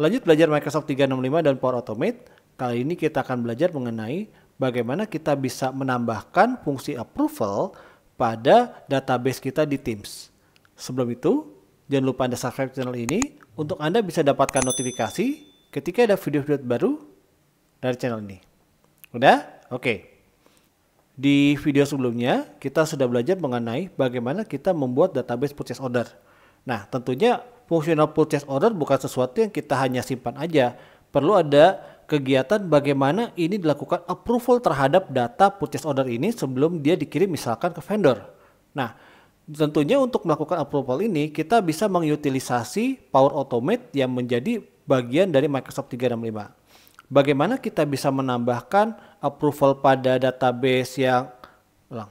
Lanjut belajar Microsoft 365 dan Power Automate. Kali ini kita akan belajar mengenai bagaimana kita bisa menambahkan fungsi approval pada database kita di Teams. Sebelum itu, jangan lupa Anda subscribe channel ini untuk Anda bisa dapatkan notifikasi ketika ada video-video baru dari channel ini. Udah? Oke. Okay. Di video sebelumnya, kita sudah belajar mengenai bagaimana kita membuat database purchase order. Nah, tentunya fungsional purchase order bukan sesuatu yang kita hanya simpan aja. Perlu ada kegiatan bagaimana ini dilakukan approval terhadap data purchase order ini sebelum dia dikirim misalkan ke vendor. Nah, tentunya untuk melakukan approval ini kita bisa mengutilisasi Power Automate yang menjadi bagian dari Microsoft 365. Bagaimana kita bisa menambahkan approval pada database yang ulang,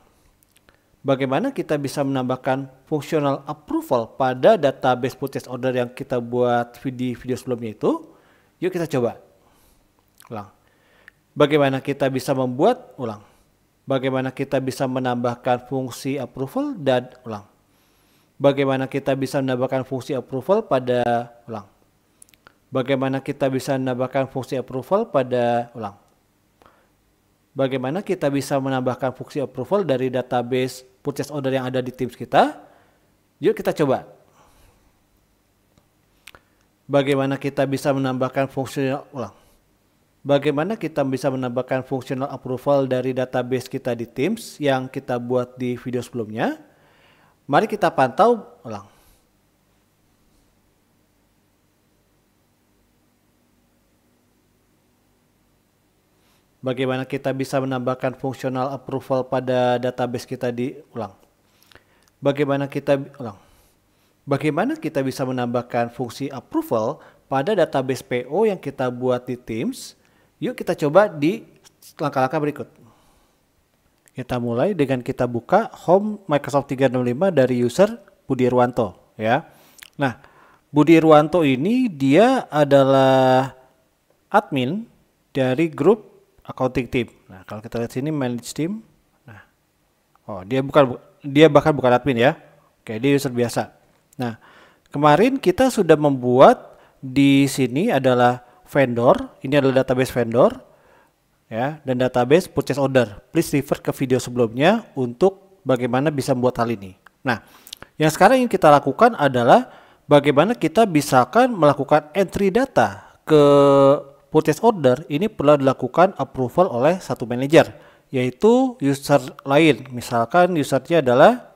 bagaimana kita bisa menambahkan functional approval pada database purchase order yang kita buat di video sebelumnya itu. Yuk kita coba. Ulang. Bagaimana kita bisa membuat ulang. Bagaimana kita bisa menambahkan fungsi approval dan ulang. Bagaimana kita bisa menambahkan fungsi approval pada ulang. Bagaimana kita bisa menambahkan fungsi approval pada ulang bagaimana kita bisa menambahkan fungsi approval dari database purchase order yang ada di Teams kita. Yuk kita coba. Bagaimana kita bisa menambahkan fungsional ulang. Bagaimana kita bisa menambahkan fungsional approval dari database kita di Teams yang kita buat di video sebelumnya. Mari kita pantau ulang. bagaimana kita bisa menambahkan fungsional approval pada database kita di ulang. Bagaimana kita ulang. Bagaimana kita bisa menambahkan fungsi approval pada database PO yang kita buat di Teams? Yuk kita coba di langkah-langkah berikut. Kita mulai dengan kita buka Home Microsoft 365 dari user Budi Irwanto ya. Nah, Budi Irwanto ini dia adalah admin dari grup accounting team. Nah, kalau kita lihat sini manage team. Nah, oh dia bukan dia bahkan bukan admin ya. Oke, dia user biasa. Nah, kemarin kita sudah membuat di sini adalah vendor, ini adalah database vendor ya dan database purchase order. Please refer ke video sebelumnya untuk bagaimana bisa membuat hal ini. Nah, yang sekarang yang kita lakukan adalah bagaimana kita bisakan melakukan entry data ke purchase order ini perlu dilakukan approval oleh satu manajer, yaitu user lain. Misalkan usernya adalah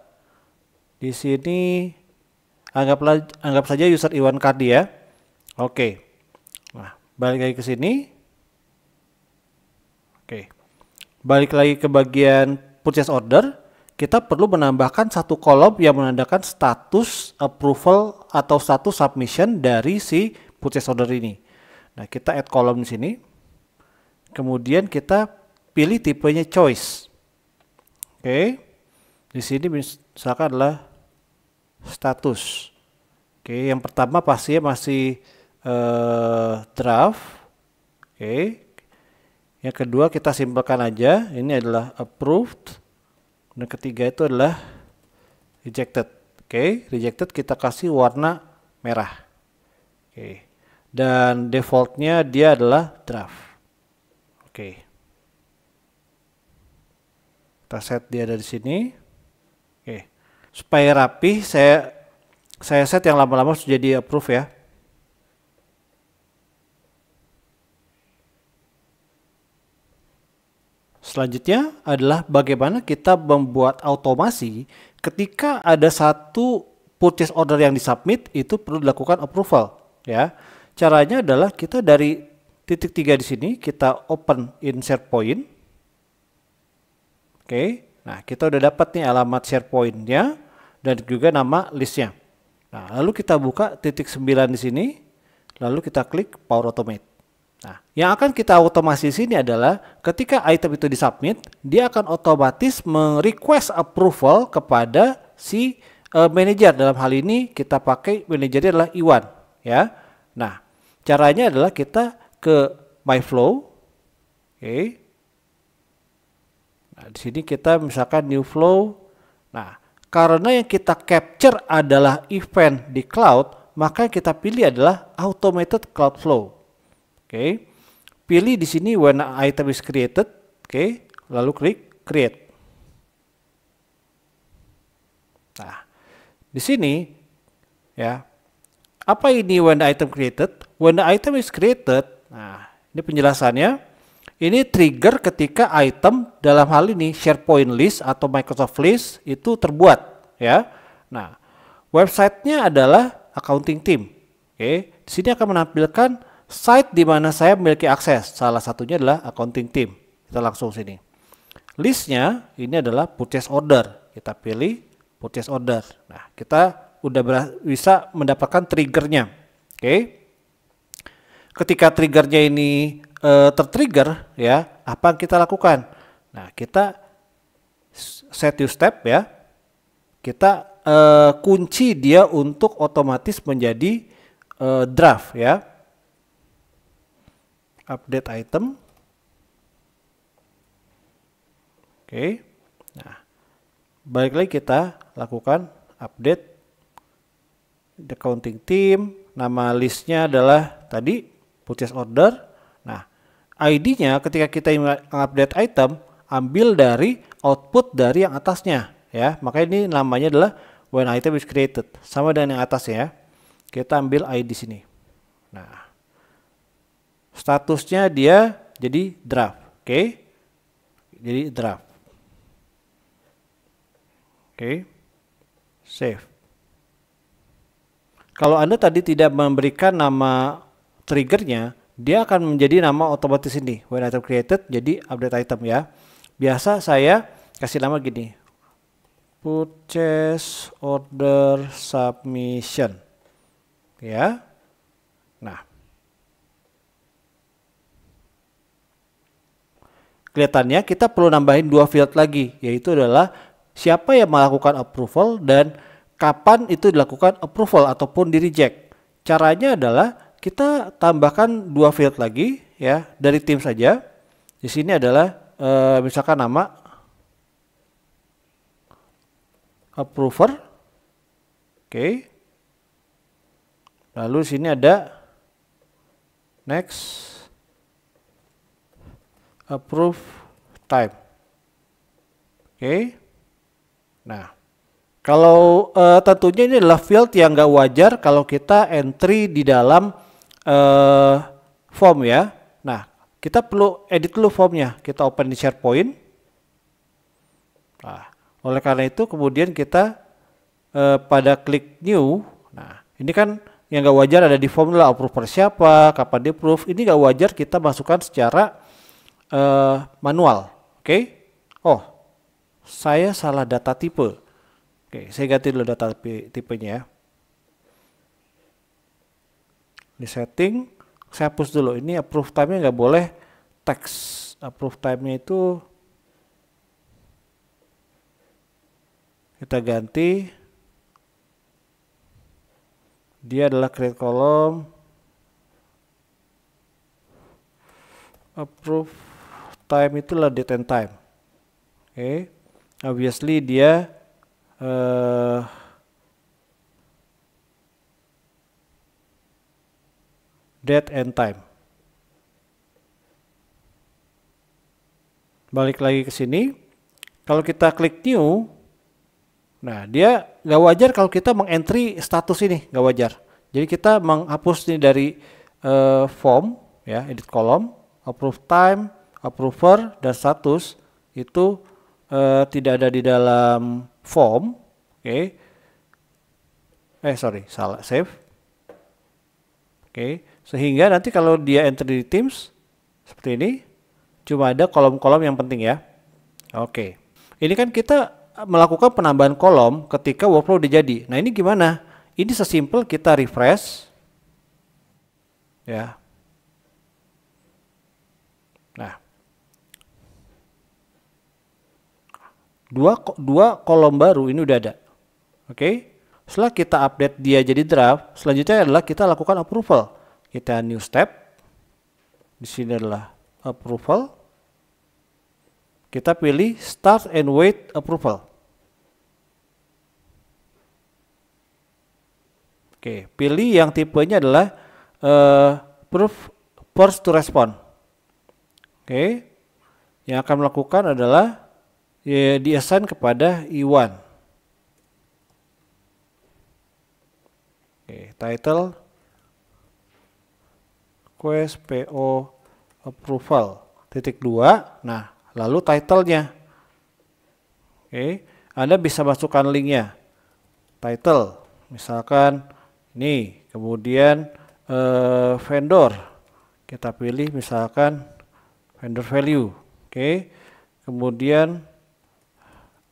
di sini anggaplah anggap saja user Iwan Kardi ya. Oke. Nah, balik lagi ke sini. Oke. Balik lagi ke bagian purchase order, kita perlu menambahkan satu kolom yang menandakan status approval atau status submission dari si purchase order ini. Nah, kita add column di sini. Kemudian kita pilih tipenya choice. Oke. Di sini misalkan adalah status. Oke, yang pertama pasti masih uh, draft. Oke. Yang kedua kita simpelkan aja, ini adalah approved. Dan ketiga itu adalah rejected. Oke, rejected kita kasih warna merah. Oke dan defaultnya dia adalah draft. Oke. Okay. Kita set dia dari sini. Oke. Okay. Supaya rapi saya saya set yang lama-lama harus jadi approve ya. Selanjutnya adalah bagaimana kita membuat automasi ketika ada satu purchase order yang disubmit itu perlu dilakukan approval ya. Caranya adalah kita dari titik tiga di sini kita open insert point. Oke, nah kita udah dapat nih alamat SharePointnya pointnya dan juga nama listnya. Nah, lalu kita buka titik 9 di sini, lalu kita klik Power Automate. Nah, yang akan kita otomasi sini adalah ketika item itu disubmit, dia akan otomatis merequest approval kepada si uh, eh, manager Dalam hal ini kita pakai manajernya adalah Iwan, ya. Nah, Caranya adalah kita ke my flow. Oke. Okay. Nah, di sini kita misalkan new flow. Nah, karena yang kita capture adalah event di cloud, maka yang kita pilih adalah automated cloud flow. Oke. Okay. Pilih di sini when item is created, oke, okay. lalu klik create. Nah, di sini ya apa ini when the item created? When the item is created, nah ini penjelasannya. Ini trigger ketika item dalam hal ini SharePoint list atau Microsoft list itu terbuat, ya. Nah, websitenya adalah accounting team. Oke, di sini akan menampilkan site di mana saya memiliki akses. Salah satunya adalah accounting team. Kita langsung sini. Listnya ini adalah purchase order. Kita pilih purchase order. Nah, kita udah bisa mendapatkan triggernya. Oke. Okay? Ketika triggernya ini e, tertrigger ya, apa yang kita lakukan? Nah, kita set you step ya. Kita e, kunci dia untuk otomatis menjadi e, draft ya. Update item. Oke. Okay. Nah, balik lagi kita lakukan update the counting team, nama listnya adalah tadi purchase order. Nah, ID-nya ketika kita update item, ambil dari output dari yang atasnya ya. Makanya ini namanya adalah when item is created. Sama dengan yang atas ya. Kita ambil ID sini. Nah, statusnya dia jadi draft, oke? Okay? Jadi draft. Oke. Okay. Save. Kalau Anda tadi tidak memberikan nama triggernya, dia akan menjadi nama otomatis ini. When item created, jadi update item ya. Biasa saya kasih nama gini. Purchase order submission. Ya. Nah. Kelihatannya kita perlu nambahin dua field lagi, yaitu adalah siapa yang melakukan approval dan kapan itu dilakukan approval ataupun di reject. Caranya adalah kita tambahkan dua field lagi ya dari tim saja. Di sini adalah e, misalkan nama approver. Oke. Okay. Lalu sini ada next approve time. Oke. Okay. Nah, kalau uh, tentunya ini adalah field yang nggak wajar kalau kita entry di dalam uh, form ya. Nah, kita perlu edit dulu formnya. Kita open di SharePoint. Nah, oleh karena itu kemudian kita uh, pada klik new. Nah, ini kan yang nggak wajar ada di form lah approver siapa, kapan di approve. Ini nggak wajar kita masukkan secara uh, manual. Oke? Okay? Oh, saya salah data tipe. Oke, saya ganti dulu data tipenya ya. Di setting, saya hapus dulu. Ini approve time-nya nggak boleh text. Approve time-nya itu kita ganti dia adalah create column approve time itulah date and time oke okay. obviously dia Eh, date and time. Balik lagi ke sini. Kalau kita klik new, nah dia nggak wajar kalau kita mengentry status ini, nggak wajar. Jadi kita menghapus ini dari uh, form, ya edit kolom, approve time, approver, dan status itu uh, tidak ada di dalam form, oke. Okay. Eh sorry, salah save. Oke, okay. sehingga nanti kalau dia enter di Teams seperti ini, cuma ada kolom-kolom yang penting ya. Oke. Okay. Ini kan kita melakukan penambahan kolom ketika workflow udah jadi. Nah, ini gimana? Ini sesimpel kita refresh ya. Nah, dua dua kolom baru ini udah ada oke okay? setelah kita update dia jadi draft selanjutnya adalah kita lakukan approval kita new step di sini adalah approval kita pilih start and wait approval oke pilih yang tipenya adalah uh, proof first to respond oke yang akan melakukan adalah ya, diassign kepada Iwan. Oke, title quest PO approval titik dua. Nah, lalu titlenya. Oke, Anda bisa masukkan linknya. Title, misalkan ini, kemudian eh, vendor. Kita pilih misalkan vendor value. Oke, kemudian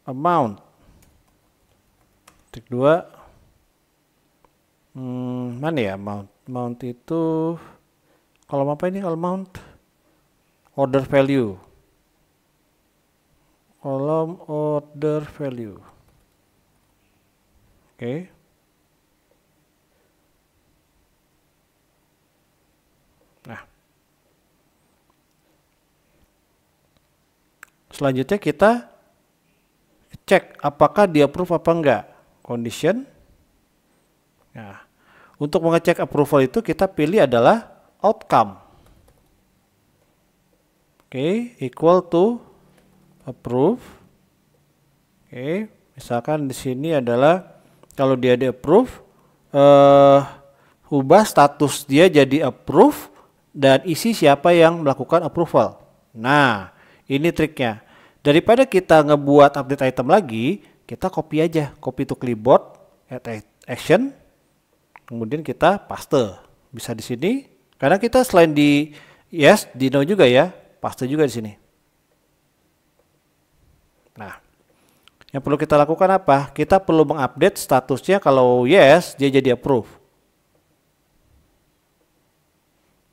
amount titik dua hmm, mana ya amount amount itu kalau apa ini kalau amount order value kolom order value oke okay. nah selanjutnya kita cek apakah dia approve apa enggak. Condition. Nah, untuk mengecek approval itu kita pilih adalah outcome. Oke, okay, equal to approve. Oke, okay, misalkan di sini adalah kalau dia di approve, uh, ubah status dia jadi approve dan isi siapa yang melakukan approval. Nah, ini triknya. Daripada kita ngebuat update item lagi, kita copy aja, copy to clipboard, add action, kemudian kita paste. Bisa di sini, karena kita selain di yes, di no juga ya, paste juga di sini. Nah, yang perlu kita lakukan apa? Kita perlu mengupdate statusnya kalau yes, dia jadi approve.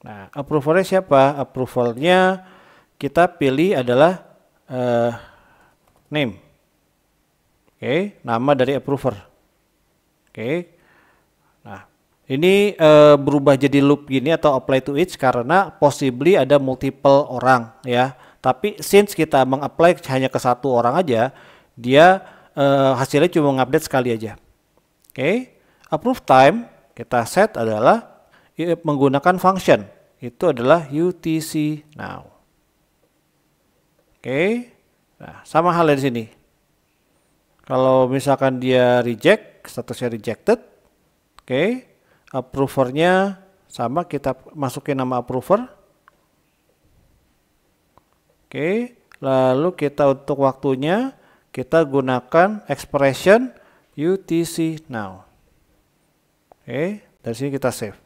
Nah, approvalnya siapa? Approvalnya kita pilih adalah uh, name. Oke, okay, nama dari approver. Oke. Okay. Nah, ini uh, berubah jadi loop gini atau apply to each karena possibly ada multiple orang ya. Tapi since kita mengapply hanya ke satu orang aja, dia uh, hasilnya cuma mengupdate sekali aja. Oke. Okay. Approve time kita set adalah menggunakan function. Itu adalah UTC now. Oke. Okay. Nah, sama halnya di sini. Kalau misalkan dia reject, statusnya rejected. Oke. Okay. Approvernya sama kita masukin nama approver. Oke. Okay. Lalu kita untuk waktunya kita gunakan expression UTC now. Oke, okay. dari sini kita save.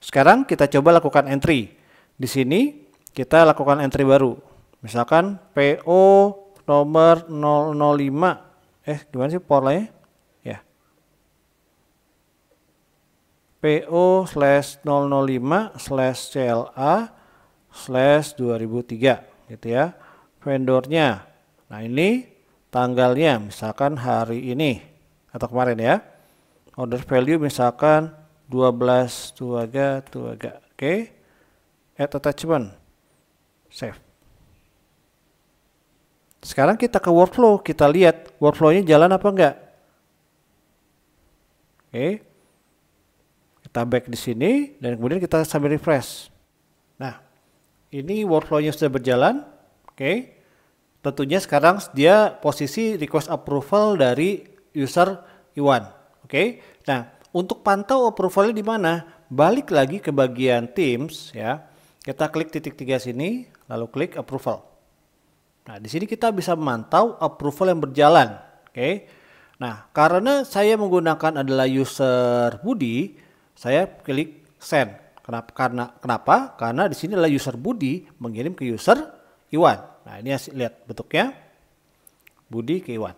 Sekarang kita coba lakukan entry. Di sini kita lakukan entry baru. Misalkan PO nomor 005. Eh, gimana sih polanya? Ya. PO slash 005 slash CLA slash 2003 gitu ya. Vendornya. Nah, ini tanggalnya misalkan hari ini atau kemarin ya. Order value misalkan 12 tuaga tuaga. Oke. Okay add attachment save sekarang kita ke workflow kita lihat workflow-nya jalan apa enggak oke okay. kita back di sini dan kemudian kita sambil refresh nah ini workflow-nya sudah berjalan oke okay. tentunya sekarang dia posisi request approval dari user Iwan oke okay. nah untuk pantau approvalnya di mana balik lagi ke bagian Teams ya kita klik titik tiga sini, lalu klik approval. Nah, di sini kita bisa memantau approval yang berjalan. Oke. Okay. Nah, karena saya menggunakan adalah user Budi, saya klik send. Kenapa? Karena kenapa? Karena di sini adalah user Budi mengirim ke user Iwan. Nah, ini hasil lihat bentuknya. Budi ke Iwan.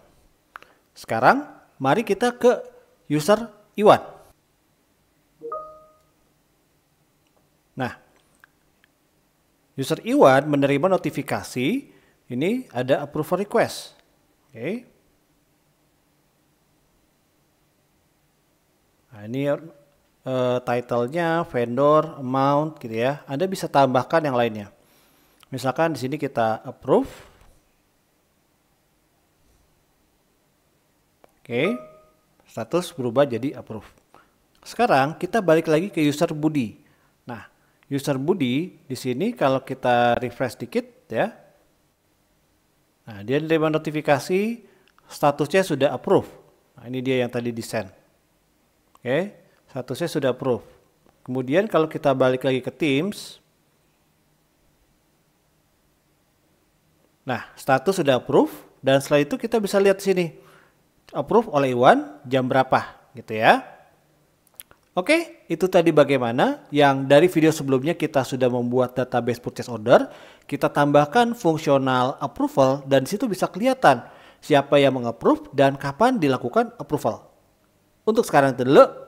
Sekarang mari kita ke user Iwan. Nah, User Iwan menerima notifikasi ini ada approval request. Oke. Okay. Nah, ini uh, title-nya, vendor, amount gitu ya. Anda bisa tambahkan yang lainnya. Misalkan di sini kita approve. Oke. Okay. Status berubah jadi approve. Sekarang kita balik lagi ke user Budi user Budi di sini kalau kita refresh dikit ya. Nah, dia menerima notifikasi statusnya sudah approve. Nah, ini dia yang tadi di send. Oke, okay. statusnya sudah approve. Kemudian kalau kita balik lagi ke Teams. Nah, status sudah approve dan setelah itu kita bisa lihat di sini. Approve oleh Iwan jam berapa gitu ya. Oke, okay itu tadi bagaimana yang dari video sebelumnya kita sudah membuat database purchase order, kita tambahkan fungsional approval dan situ bisa kelihatan siapa yang mengapprove dan kapan dilakukan approval. Untuk sekarang itu dulu,